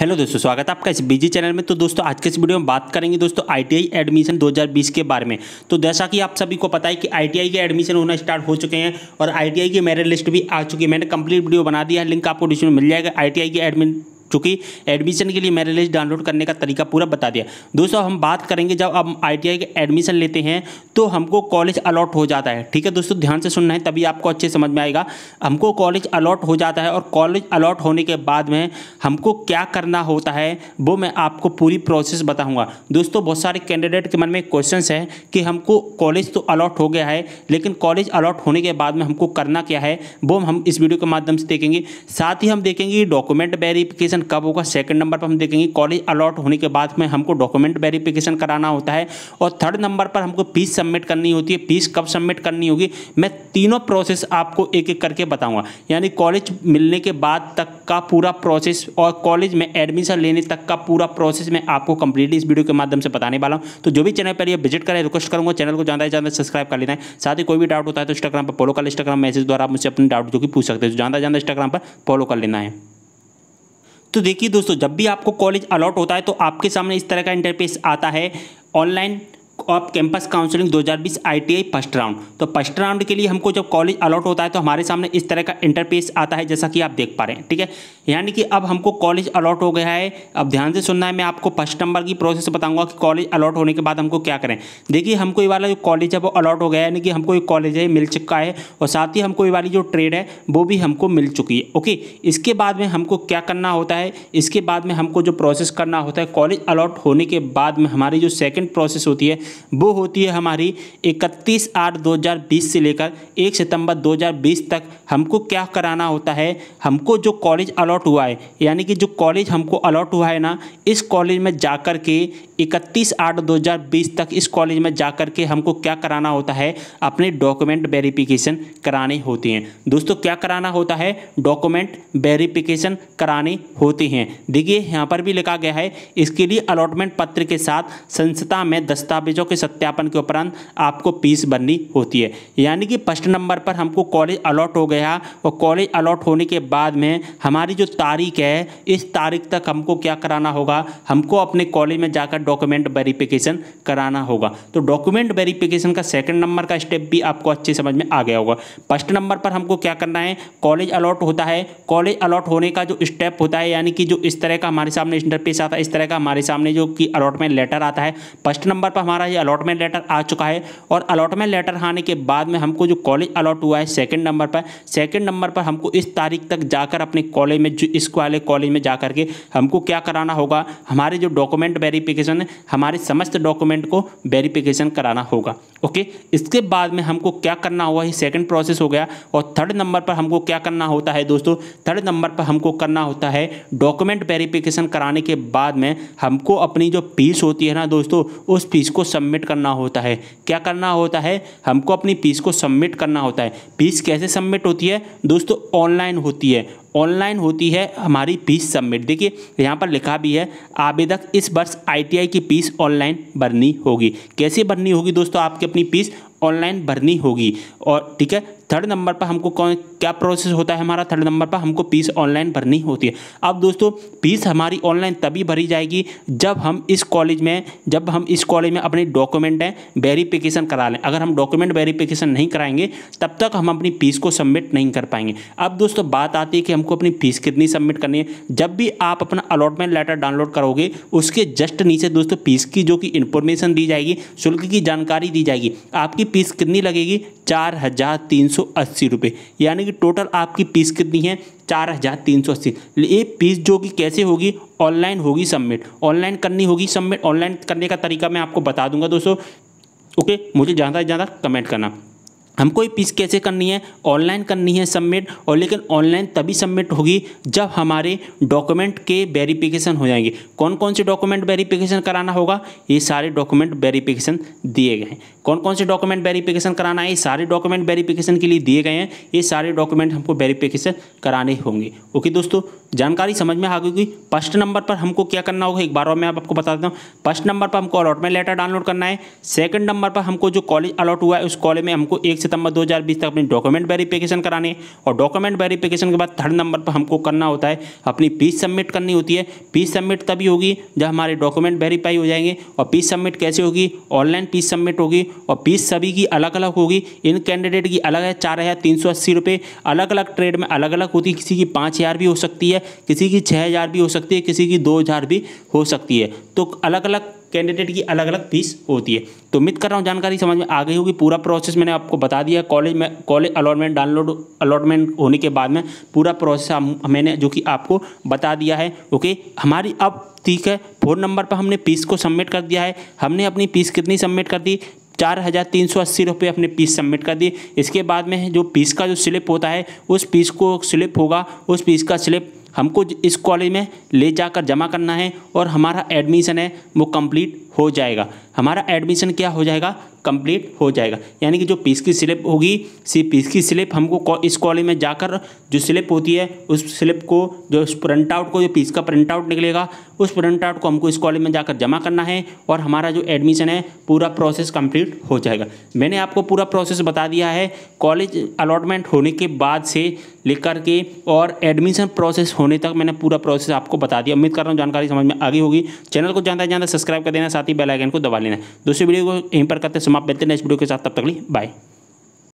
hello दोस्तों स्वागत है आपका इस बीजी चैनल में तो दोस्तों आज के इस वीडियो में बात करेंगे दोस्तों आईटीआई एडमिशन 2020 के बारे में तो जैसा कि आप सभी को पता है कि आईटीआई के एडमिशन होना स्टार्ट हो चुके हैं और आईटीआई की मेरिट लिस्ट भी आ चुकी है मैंने कंप्लीट वीडियो बना दिया है लिंक आपको डिस्क्रिप्शन मिल जाएगा आई के एडमिन चूँकि एडमिशन के लिए मेरे लिस्ट डाउनलोड करने का तरीका पूरा बता दिया दोस्तों हम बात करेंगे जब हम आई के एडमिशन लेते हैं तो हमको कॉलेज अलॉट हो जाता है ठीक है दोस्तों ध्यान से सुनना है तभी आपको अच्छे समझ में आएगा हमको कॉलेज अलॉट हो जाता है और कॉलेज अलॉट होने के बाद में हमको क्या करना होता है वो मैं आपको पूरी प्रोसेस बताऊँगा दोस्तों बहुत सारे कैंडिडेट के मन में क्वेश्चन है कि हमको कॉलेज तो अलॉट हो गया है लेकिन कॉलेज अलॉट होने के बाद में हमको करना क्या है वो हम इस वीडियो के माध्यम से देखेंगे साथ ही हम देखेंगे डॉक्यूमेंट वेरीफिकेशन वेरिफिकेशन कब होगा सेकंड नंबर पर हम देखेंगे कॉलेज अलॉट होने के बाद में हमको डॉक्यूमेंट वेरिफिकेशन कराना होता है और थर्ड नंबर पर हमको फीस सबमिट करनी होती है फीस कब सबमिट करनी होगी मैं तीनों प्रोसेस आपको एक एक करके बताऊंगा यानी कॉलेज मिलने के बाद तक का पूरा प्रोसेस और कॉलेज में एडमिशन लेने तक का पूरा प्रोसेस मैं आपको कंप्लीटली इस वीडियो के माध्यम से बताने वाला हूँ तो जो भी चैनल पर ये विजिट करें रिक्वेस्ट करूँगा चैनल को ज़्यादा से ज़्यादा सब्सक्राइब कर लेना है साथ ही कोई भी डाउट होता है तो इंस्टाग्राम पर फॉलो कर इंस्टाग्राम मैसेज द्वारा आप मुझसे अपने डाउट जो कि पूछ सकते हैं तो ज़्यादा ज़्यादा इंस्टाग्राम पर फॉलो कर लेना है तो देखिए दोस्तों जब भी आपको कॉलेज अलॉट होता है तो आपके सामने इस तरह का इंटरफेस आता है online off campus counselling 2020 ITI first round तो फर्स्ट राउंड के लिए हमको जब कॉलेज अलॉट होता है तो हमारे सामने इस तरह का इंटरफेस आता है जैसा कि आप देख पा रहे हैं ठीक है यानी कि अब हमको कॉलेज अलॉट हो गया है अब ध्यान से सुनना है मैं आपको फर्स्ट नंबर की प्रोसेस बताऊंगा कि कॉलेज अलॉट होने के बाद हमको क्या करें देखिए हमको ये वाला जो कॉलेज है वो अलॉट हो गया यानी कि हमको ये कॉलेज है मिल चुका है और साथ ही हमको ये वाली जो ट्रेड है वो भी हमको मिल चुकी है ओके इसके बाद में हमको क्या करना होता है इसके बाद में हमको जो प्रोसेस करना होता है कॉलेज अलॉट होने के बाद में हमारी जो सेकेंड प्रोसेस होती है वो होती है हमारी 31 आठ 2020 से लेकर 1 सितंबर 2020 तक हमको क्या कराना होता है हमको जो कॉलेज अलॉट हुआ है यानी कि जो कॉलेज हमको अलॉट हुआ है ना इस कॉलेज में जा कर के इकतीस आठ 2020 तक इस कॉलेज में जा कर के हमको क्या कराना होता है अपने डॉक्यूमेंट वेरिफिकेशन कराने होते हैं दोस्तों क्या कराना होता है डॉक्यूमेंट वेरिफिकेशन कराने होते हैं देखिए यहाँ पर भी लिखा गया है इसके लिए अलॉटमेंट पत्र के साथ संस्था में दस्तावेज कॉलेजों के सत्यापन के उपरांत आपको पीस बननी होती है यानी कि फर्स्ट नंबर पर हमको कॉलेज अलॉट हो गया और कॉलेज अलॉट होने के बाद में हमारी जो तारीख है इस तारीख तक हमको क्या कराना होगा हमको अपने कॉलेज में जाकर डॉक्यूमेंट वेरीफिकेशन कराना होगा तो डॉक्यूमेंट वेरीफिकेशन का सेकेंड नंबर का स्टेप भी आपको अच्छे समझ में आ गया होगा फर्स्ट नंबर पर हमको क्या करना है कॉलेज अलॉट होता है कॉलेज अलॉट होने का जो स्टेप होता है यानी कि जो इस तरह का हमारे सामने इंटरपेस आता है इस तरह का हमारे सामने जो कि अलॉटमेंट लेटर आता है फर्स्ट नंबर पर हमारा हमारा ये अलॉटमेंट लेटर आ चुका है और अलॉटमेंट लेटर आने के बाद में हमको जो कॉलेज अलॉट हुआ है सेकेंड नंबर पर सेकेंड नंबर पर हमको इस तारीख तक जाकर अपने कॉलेज में जो इस वाले कॉलेज में जा के हमको क्या कराना होगा हमारे जो डॉक्यूमेंट वेरीफिकेशन है हमारे समस्त डॉक्यूमेंट को वेरीफिकेशन कराना होगा ओके इसके बाद में हमको क्या करना हुआ ये सेकेंड प्रोसेस हो गया और थर्ड नंबर पर हमको क्या करना होता है दोस्तों थर्ड नंबर पर हमको करना होता है डॉक्यूमेंट वेरीफिकेशन कराने के बाद में हमको अपनी जो फीस होती है ना दोस्तों उस फीस को सबमिट करना होता है क्या करना होता है हमको अपनी फीस को सबमिट करना होता है फीस कैसे सबमिट होती है दोस्तों ऑनलाइन होती है ऑनलाइन होती है हमारी फीस सबमिट देखिए यहाँ पर लिखा भी है आवेदक इस वर्ष आईटीआई की फीस ऑनलाइन भरनी होगी कैसे भरनी होगी दोस्तों आपकी अपनी फीस ऑनलाइन भरनी होगी और ठीक है थर्ड नंबर पर हमको कौन क्या प्रोसेस होता है हमारा थर्ड नंबर पर हमको फीस ऑनलाइन भरनी होती है अब दोस्तों फीस हमारी ऑनलाइन तभी भरी जाएगी जब हम इस कॉलेज में जब हम इस कॉलेज में अपने डॉक्यूमेंट हैं वेरीफिकेशन करा लें अगर हम डॉक्यूमेंट वेरीफिकेशन नहीं कराएंगे तब तक हम अपनी फीस को सबमिट नहीं कर पाएंगे अब दोस्तों बात आती है कि हमको अपनी फीस कितनी सबमिट करनी है जब भी आप अपना अलॉटमेंट लेटर डाउनलोड करोगे उसके जस्ट नीचे दोस्तों फीस की जो कि इन्फॉर्मेशन दी जाएगी शुल्क की जानकारी दी जाएगी आपकी फीस कितनी लगेगी चार हज़ार तीन सौ अस्सी यानी कि टोटल आपकी पीस कितनी है चार हज़ार तीन सौ अस्सी ये पीस जो कि कैसे होगी ऑनलाइन होगी सबमिट ऑनलाइन करनी होगी सबमिट ऑनलाइन करने का तरीका मैं आपको बता दूंगा दोस्तों ओके मुझे ज़्यादा से ज़्यादा कमेंट करना हमको ये पीस कैसे करनी है ऑनलाइन करनी है सबमिट और लेकिन ऑनलाइन तभी सबमिट होगी जब हमारे डॉक्यूमेंट के वेरिफिकेशन हो जाएंगे कौन कौन से डॉक्यूमेंट वेरिफिकेशन कराना होगा ये सारे डॉक्यूमेंट वेरिफिकेशन दिए गए हैं कौन कौन से डॉक्यूमेंट वेरिफिकेशन कराना है ये सारे डॉक्यूमेंट वेरीफिकेशन के लिए दिए गए हैं ये सारे डॉक्यूमेंट हमको वेरीफिकेशन कराने होंगे ओके दोस्तों जानकारी समझ में आ गई कि फर्स्ट नंबर पर हमको क्या करना होगा एक बार और मैं आपको बता देता हूँ फर्स्ट नंबर पर हमको अलॉटमेंट लेटर डाउनलोड करना है सेकंड नंबर पर हमको जो कॉलेज अलॉट हुआ है उस कॉलेज में हमको एक सितंबर 2020 तक अपनी डॉक्यूमेंट वेरीफिकेशन कराने और डॉक्यूमेंट वेरीफिकेशन के बाद थर्ड नंबर पर हमको करना होता है अपनी फीस सबमिट करनी होती है फीस सबमिट तभी होगी जब हमारे डॉक्यूमेंट वेरीफाई हो जाएंगे और फीस सबमिट कैसे होगी ऑनलाइन फीस सबमिट होगी और फीस सभी की अलग अलग होगी इन कैंडिडेट की अलग है चार हज़ार तीन सौ अस्सी रुपये अलग अलग ट्रेड में अलग अलग होती है किसी की पाँच हज़ार भी हो सकती है किसी की छः हज़ार भी हो सकती है किसी की दो हज़ार भी हो सकती है तो अलग अलग कैंडिडेट की अलग अलग फीस होती है तो उम्मीद कर रहा हूँ जानकारी समझ में आ गई होगी पूरा प्रोसेस मैंने आपको बता दिया कॉलेज में कॉलेज अलॉटमेंट डाउनलोड अलॉटमेंट होने के बाद में पूरा प्रोसेस मैंने जो कि आपको बता दिया है ओके हमारी अब ठीक है फ़ोन नंबर पर हमने पीस को सबमिट कर दिया है हमने अपनी पीस कितनी सबमिट कर दी चार हज़ार तीन सौ अस्सी रुपये अपने पीस सबमिट कर दिए इसके बाद में जो पीस का जो स्लिप होता है उस पीस को स्लिप होगा उस पीस का स्लिप हमको इस कॉलेज में ले जाकर जमा करना है और हमारा एडमिशन है वो कंप्लीट हो जाएगा हमारा एडमिशन क्या हो जाएगा कंप्लीट हो जाएगा यानी कि जो पीस की स्लिप होगी सी पीस की स्लिप हमको इस कॉलेज में जाकर जो स्लिप होती है उस स्लिप को जो प्रिंट आउट को जो पीस का प्रिंट आउट निकलेगा उस प्रिंट आउट को हमको इस कॉलेज में जाकर जमा करना है और हमारा जो एडमिशन है पूरा प्रोसेस कंप्लीट हो जाएगा मैंने आपको पूरा प्रोसेस बता दिया है कॉलेज अलॉटमेंट होने के बाद से लेकर के और एडमिशन प्रोसेस होने तक मैंने पूरा प्रोसेस आपको बता दिया उम्मीद कर रहा हूँ जानकारी समझ में आगे होगी चैनल को जानता जानता सब्सक्राइब कर देना साथ ही बेलाइकन को दबा लेना दूसरी वीडियो को यहीं पर करते maaf bentin dan sebelum kita bye